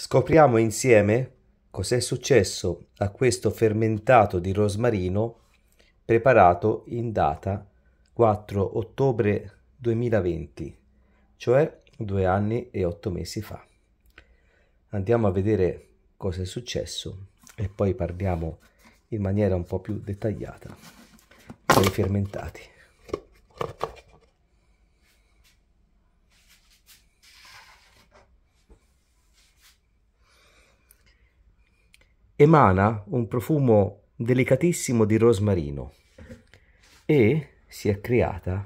Scopriamo insieme cos'è successo a questo fermentato di rosmarino preparato in data 4 ottobre 2020, cioè due anni e otto mesi fa. Andiamo a vedere cosa è successo e poi parliamo in maniera un po' più dettagliata dei fermentati. emana un profumo delicatissimo di rosmarino e si è creata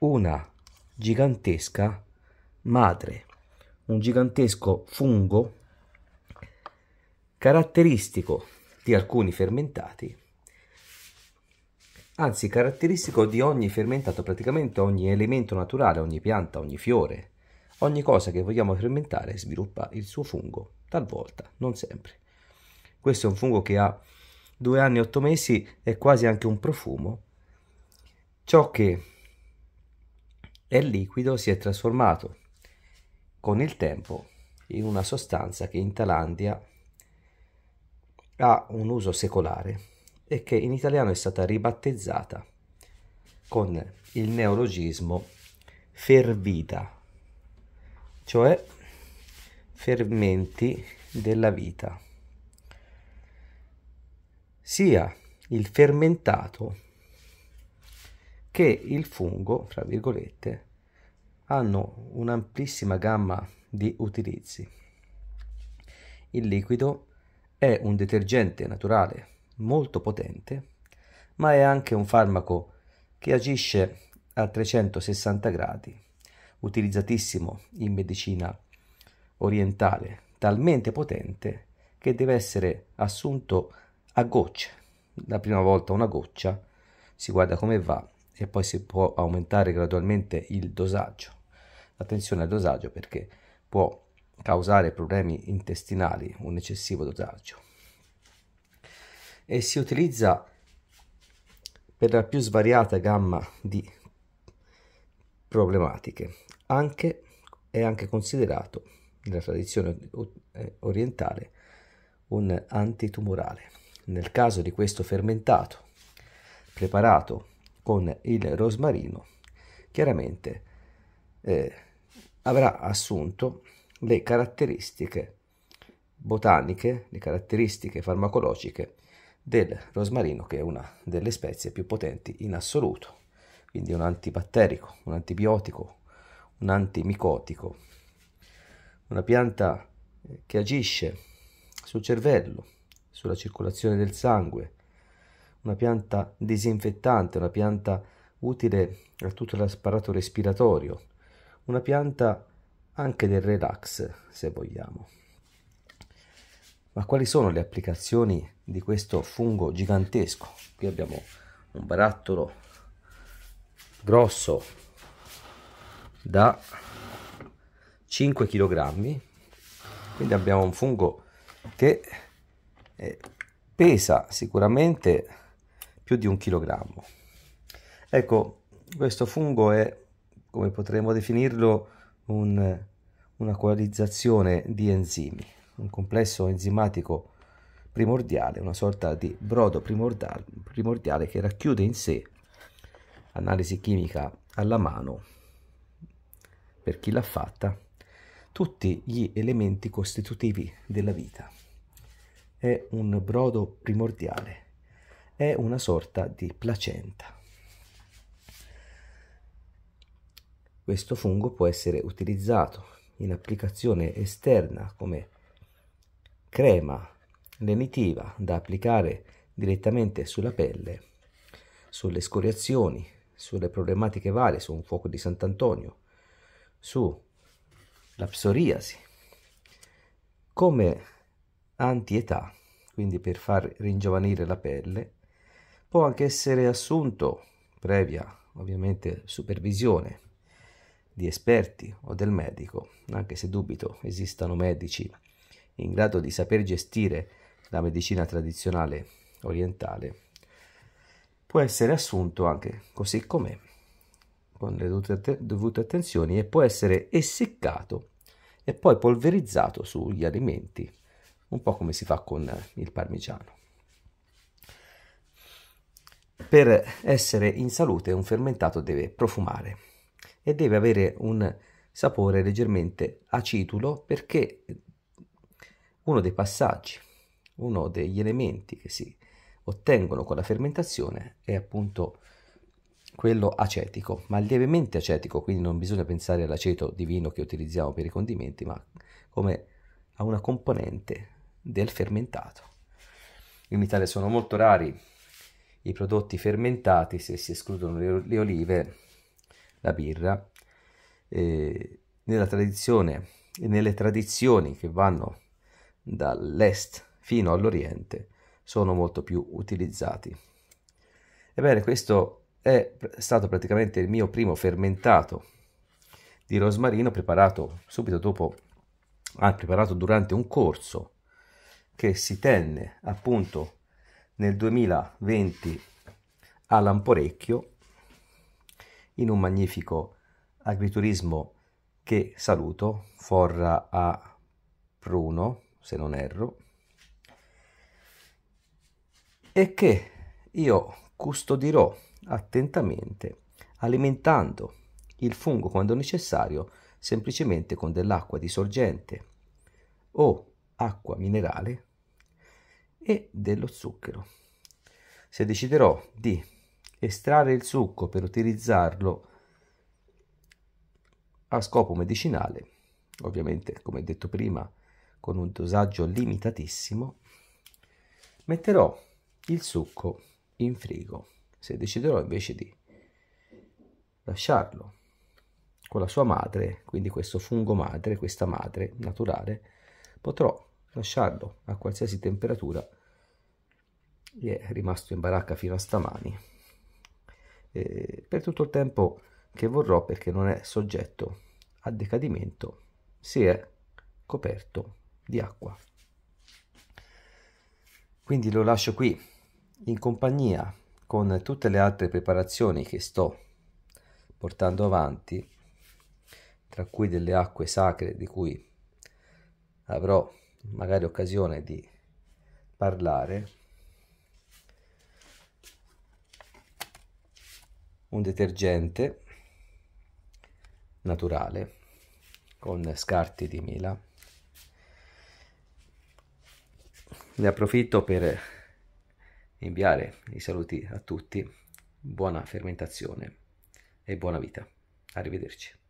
una gigantesca madre, un gigantesco fungo caratteristico di alcuni fermentati, anzi caratteristico di ogni fermentato, praticamente ogni elemento naturale, ogni pianta, ogni fiore, ogni cosa che vogliamo fermentare sviluppa il suo fungo, talvolta, non sempre. Questo è un fungo che ha due anni e otto mesi e quasi anche un profumo. Ciò che è liquido si è trasformato con il tempo in una sostanza che in Thailandia ha un uso secolare e che in italiano è stata ribattezzata con il neologismo fervita, cioè fermenti della vita sia il fermentato che il fungo, fra virgolette, hanno un'amplissima gamma di utilizzi. Il liquido è un detergente naturale molto potente, ma è anche un farmaco che agisce a 360 gradi, utilizzatissimo in medicina orientale, talmente potente che deve essere assunto a gocce. La prima volta una goccia, si guarda come va e poi si può aumentare gradualmente il dosaggio. Attenzione al dosaggio perché può causare problemi intestinali un eccessivo dosaggio. E si utilizza per la più svariata gamma di problematiche, anche è anche considerato nella tradizione eh, orientale un antitumorale. Nel caso di questo fermentato preparato con il rosmarino, chiaramente eh, avrà assunto le caratteristiche botaniche, le caratteristiche farmacologiche del rosmarino, che è una delle spezie più potenti in assoluto. Quindi un antibatterico, un antibiotico, un antimicotico, una pianta che agisce sul cervello, sulla circolazione del sangue, una pianta disinfettante, una pianta utile a tutto l'apparato respiratorio, una pianta anche del relax, se vogliamo. Ma quali sono le applicazioni di questo fungo gigantesco? Qui abbiamo un barattolo grosso da 5 kg, quindi abbiamo un fungo che eh, pesa sicuramente più di un chilogrammo. Ecco, questo fungo è, come potremmo definirlo, un, una coalizzazione di enzimi, un complesso enzimatico primordiale, una sorta di brodo primordiale, primordiale che racchiude in sé, analisi chimica alla mano, per chi l'ha fatta, tutti gli elementi costitutivi della vita è un brodo primordiale, è una sorta di placenta. Questo fungo può essere utilizzato in applicazione esterna come crema lenitiva da applicare direttamente sulla pelle, sulle scoriazioni, sulle problematiche varie, su un fuoco di Sant'Antonio, sulla psoriasi, come antietà, quindi per far ringiovanire la pelle, può anche essere assunto, previa ovviamente supervisione di esperti o del medico, anche se dubito esistano medici in grado di saper gestire la medicina tradizionale orientale, può essere assunto anche così com'è, con le dovute attenzioni, e può essere essiccato e poi polverizzato sugli alimenti un po' come si fa con eh, il parmigiano. Per essere in salute un fermentato deve profumare e deve avere un sapore leggermente acidulo perché uno dei passaggi, uno degli elementi che si ottengono con la fermentazione è appunto quello acetico, ma lievemente acetico, quindi non bisogna pensare all'aceto di vino che utilizziamo per i condimenti, ma come a una componente del fermentato. In Italia sono molto rari i prodotti fermentati, se si escludono le, le olive, la birra. Eh, nella tradizione e nelle tradizioni che vanno dall'est fino all'oriente sono molto più utilizzati. Ebbene, questo è stato praticamente il mio primo fermentato di rosmarino preparato subito dopo, ah, preparato durante un corso che si tenne appunto nel 2020 a Lamporecchio in un magnifico agriturismo che saluto, Forra a Pruno, se non erro, e che io custodirò attentamente alimentando il fungo quando necessario semplicemente con dell'acqua di sorgente o acqua minerale e dello zucchero. Se deciderò di estrarre il succo per utilizzarlo a scopo medicinale, ovviamente come detto prima con un dosaggio limitatissimo, metterò il succo in frigo. Se deciderò invece di lasciarlo con la sua madre, quindi questo fungo madre, questa madre naturale, potrò lasciarlo a qualsiasi temperatura gli è rimasto in baracca fino a stamani. Eh, per tutto il tempo che vorrò perché non è soggetto a decadimento, si è coperto di acqua. Quindi lo lascio qui in compagnia con tutte le altre preparazioni che sto portando avanti, tra cui delle acque sacre di cui avrò magari occasione di parlare un detergente naturale con scarti di Mila. Ne approfitto per inviare i saluti a tutti, buona fermentazione e buona vita. Arrivederci.